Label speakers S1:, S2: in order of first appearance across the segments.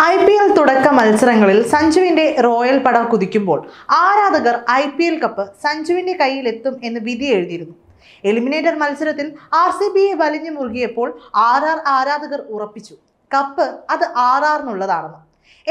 S1: I P L തുടക്ക മത്സരങ്ങളിൽ സഞ്ജുവിന്റെ റോയൽ പട കുതിക്കുമ്പോൾ ആരാധകർ ഐ പി എൽ കപ്പ് സഞ്ജുവിന്റെ എത്തും എന്ന് വിധി എഴുതിയിരുന്നു എലിമിനേറ്റർ മത്സരത്തിൽ ആർ സി ബിയെ വലിഞ്ഞു മുറുകിയപ്പോൾ ആർ ആർ ആരാധകർ ഉറപ്പിച്ചു കപ്പ് അത് ആർ ആറിനുള്ളതാണെന്ന്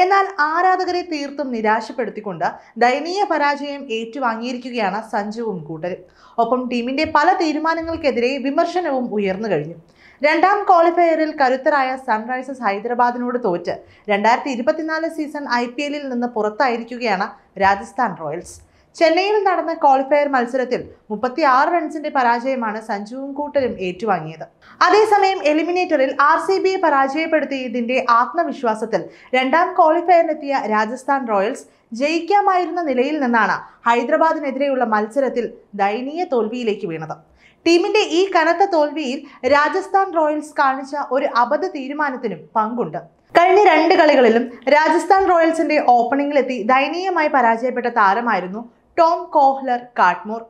S1: എന്നാൽ ആരാധകരെ തീർത്തും നിരാശപ്പെടുത്തിക്കൊണ്ട് ദയനീയ പരാജയം ഏറ്റുവാങ്ങിയിരിക്കുകയാണ് സഞ്ജുവും കൂട്ടരും ഒപ്പം ടീമിന്റെ പല തീരുമാനങ്ങൾക്കെതിരെ വിമർശനവും ഉയർന്നു കഴിഞ്ഞു രണ്ടാം ക്വാളിഫയറിൽ കരുത്തരായ സൺറൈസേഴ്സ് ഹൈദരാബാദിനോട് തോറ്റ് രണ്ടായിരത്തി ഇരുപത്തിനാല് സീസൺ ഐ പി എല്ലിൽ നിന്ന് പുറത്തായിരിക്കുകയാണ് രാജസ്ഥാൻ റോയൽസ് ചെന്നൈയിൽ നടന്ന ക്വാളിഫയർ മത്സരത്തിൽ മുപ്പത്തി ആറ് റൺസിന്റെ പരാജയമാണ് സഞ്ജുവും കൂട്ടരും ഏറ്റുവാങ്ങിയത് അതേസമയം എലിമിനേറ്ററിൽ ആർ സി ബിയെ പരാജയപ്പെടുത്തിയതിന്റെ ആത്മവിശ്വാസത്തിൽ രണ്ടാം ക്വാളിഫയറിനെത്തിയ രാജസ്ഥാൻ റോയൽസ് ജയിക്കാമായിരുന്ന നിലയിൽ നിന്നാണ് ഹൈദരാബാദിനെതിരെയുള്ള മത്സരത്തിൽ ദയനീയ തോൽവിയിലേക്ക് വീണത് ടീമിന്റെ ഈ കനത്ത തോൽവിയിൽ രാജസ്ഥാൻ റോയൽസ് കാണിച്ച ഒരു അബദ്ധ തീരുമാനത്തിനും പങ്കുണ്ട് കഴിഞ്ഞ രണ്ട് കളികളിലും രാജസ്ഥാൻ റോയൽസിന്റെ ഓപ്പണിംഗിലെത്തി ദയനീയമായി പരാജയപ്പെട്ട താരമായിരുന്നു ടോം കോഹ്ലർ കാട്ട്മോർ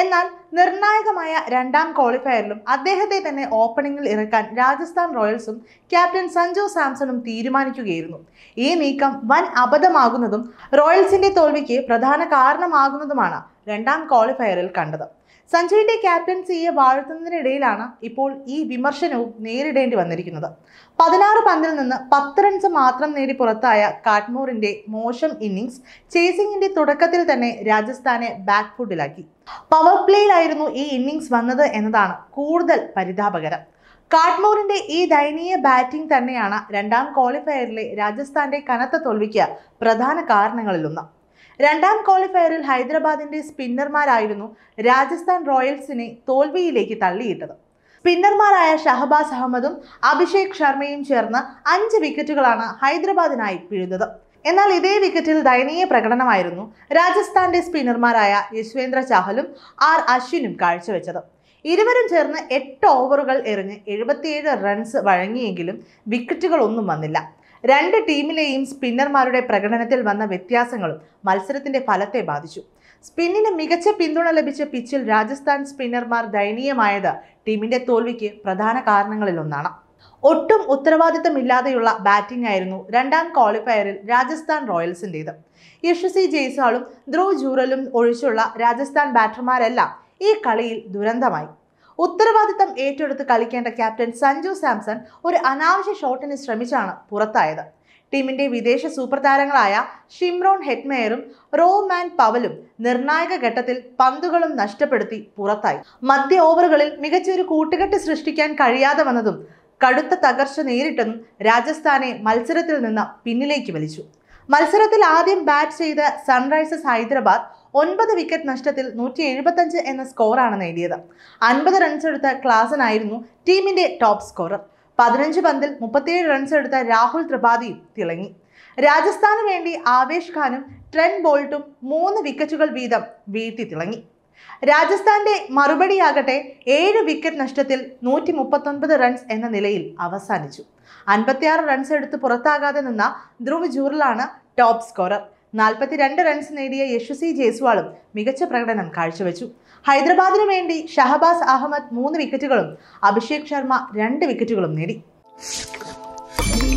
S1: എന്നാൽ നിർണായകമായ രണ്ടാം ക്വാളിഫയറിലും അദ്ദേഹത്തെ തന്നെ ഓപ്പണിംഗിൽ ഇറക്കാൻ രാജസ്ഥാൻ റോയൽസും ക്യാപ്റ്റൻ സഞ്ജു സാംസണും തീരുമാനിക്കുകയായിരുന്നു ഈ നീക്കം വൻ അബദ്ധമാകുന്നതും റോയൽസിന്റെ തോൽവിക്ക് പ്രധാന കാരണമാകുന്നതുമാണ് രണ്ടാം ക്വാളിഫയറിൽ കണ്ടത് സഞ്ജയിന്റെ ക്യാപ്റ്റൻസിയെ വാഴ്ത്തുന്നതിനിടയിലാണ് ഇപ്പോൾ ഈ വിമർശനവും നേരിടേണ്ടി വന്നിരിക്കുന്നത് പതിനാറ് പന്തിൽ നിന്ന് പത്ത് റൺസ് മാത്രം നേടി പുറത്തായ കാട്ട്മൂറിന്റെ മോശം ഇന്നിങ്സ് ചേസിങ്ങിന്റെ തുടക്കത്തിൽ തന്നെ രാജസ്ഥാനെ ബാക്ക് ഫുഡിലാക്കി പവർ പ്ലേയിലായിരുന്നു ഈ ഇന്നിങ്സ് വന്നത് എന്നതാണ് കൂടുതൽ പരിതാപകരം കാട്ട്മൂറിന്റെ ഈ ദയനീയ ബാറ്റിംഗ് തന്നെയാണ് രണ്ടാം ക്വാളിഫയറിലെ രാജസ്ഥാന്റെ കനത്ത തോൽവിക്ക് പ്രധാന കാരണങ്ങളിലൊന്ന് രണ്ടാം ക്വാളിഫയറിൽ ഹൈദരാബാദിന്റെ സ്പിന്നർമാരായിരുന്നു രാജസ്ഥാൻ റോയൽസിനെ തോൽവിയിലേക്ക് തള്ളിയിട്ടത് സ്പിന്നർമാരായ ഷഹബാസ് അഹമ്മദും അഭിഷേക് ശർമ്മയും ചേർന്ന് അഞ്ച് വിക്കറ്റുകളാണ് ഹൈദരാബാദിനായി പിഴുതത് എന്നാൽ ഇതേ വിക്കറ്റിൽ ദയനീയ പ്രകടനമായിരുന്നു രാജസ്ഥാന്റെ സ്പിന്നർമാരായ യശ്വേന്ദ്ര ചാഹലും ആർ അശ്വിനും കാഴ്ചവെച്ചത് ഇരുവരും ചേർന്ന് എട്ട് ഓവറുകൾ എറിഞ്ഞ് എഴുപത്തിയേഴ് റൺസ് വഴങ്ങിയെങ്കിലും വിക്കറ്റുകളൊന്നും വന്നില്ല രണ്ട് ടീമിലെയും സ്പിന്നർമാരുടെ പ്രകടനത്തിൽ വന്ന വ്യത്യാസങ്ങളും മത്സരത്തിന്റെ ഫലത്തെ ബാധിച്ചു സ്പിന്നിന് മികച്ച പിന്തുണ ലഭിച്ച പിച്ചിൽ രാജസ്ഥാൻ സ്പിന്നർമാർ ദയനീയമായത് ടീമിന്റെ തോൽവിക്ക് പ്രധാന കാരണങ്ങളിലൊന്നാണ് ഒട്ടും ഉത്തരവാദിത്തമില്ലാതെയുള്ള ബാറ്റിംഗ് ആയിരുന്നു രണ്ടാം ക്വാളിഫയറിൽ രാജസ്ഥാൻ റോയൽസിൻ്റേത് യശസ്വി ജയ്സാളും ധ്രുവ് ജൂറലും ഒഴിച്ചുള്ള രാജസ്ഥാൻ ബാറ്റർമാരെല്ലാം ഈ കളിയിൽ ദുരന്തമായി ഉത്തരവാദിത്തം ഏറ്റെടുത്ത് കളിക്കേണ്ട ക്യാപ്റ്റൻ സഞ്ജു സാംസൺ ഒരു അനാവശ്യ ഷോട്ടിന് ശ്രമിച്ചാണ് പുറത്തായത് ടീമിന്റെ വിദേശ സൂപ്പർ താരങ്ങളായ ഷിംറോൺ ഹെറ്റ്മെയറും റോമാൻ പവലും നിർണായക ഘട്ടത്തിൽ പന്തുകളും നഷ്ടപ്പെടുത്തി പുറത്തായി മധ്യ ഓവറുകളിൽ മികച്ചൊരു കൂട്ടുകെട്ട് സൃഷ്ടിക്കാൻ കഴിയാതെ വന്നതും കടുത്ത തകർച്ച നേരിട്ടെന്നും രാജസ്ഥാനെ മത്സരത്തിൽ നിന്ന് പിന്നിലേക്ക് വലിച്ചു മത്സരത്തിൽ ആദ്യം ബാറ്റ് ചെയ്ത സൺറൈസേഴ്സ് ഹൈദരാബാദ് ഒൻപത് വിക്കറ്റ് നഷ്ടത്തിൽ നൂറ്റി എഴുപത്തഞ്ച് എന്ന സ്കോറാണ് നേടിയത് അൻപത് റൺസ് എടുത്ത ക്ലാസനായിരുന്നു ടീമിന്റെ ടോപ്പ് സ്കോറർ പതിനഞ്ച് പന്തിൽ മുപ്പത്തിയേഴ് റൺസ് എടുത്ത രാഹുൽ ത്രിപാഠിയും തിളങ്ങി രാജസ്ഥാന് വേണ്ടി ആവേശ് ഖാനും ട്രെൻ ബോൾട്ടും മൂന്ന് വിക്കറ്റുകൾ വീതം വീഴ്ത്തി തിളങ്ങി രാജസ്ഥാന്റെ മറുപടിയാകട്ടെ ഏഴ് വിക്കറ്റ് നഷ്ടത്തിൽ നൂറ്റി മുപ്പത്തൊൻപത് റൺസ് എന്ന നിലയിൽ അവസാനിച്ചു അൻപത്തിയാറ് റൺസ് എടുത്ത് പുറത്താകാതെ നിന്ന ധ്രുവ് ജൂറിലാണ് ടോപ്പ് സ്കോറർ നാൽപ്പത്തിരണ്ട് റൺസ് നേടിയ യശസ്വി ജയ്സ്വാളും മികച്ച പ്രകടനം കാഴ്ചവെച്ചു ഹൈദരാബാദിനു വേണ്ടി ഷഹബാസ് അഹമ്മദ് മൂന്ന് വിക്കറ്റുകളും അഭിഷേക് ശർമ്മ രണ്ട് വിക്കറ്റുകളും നേടി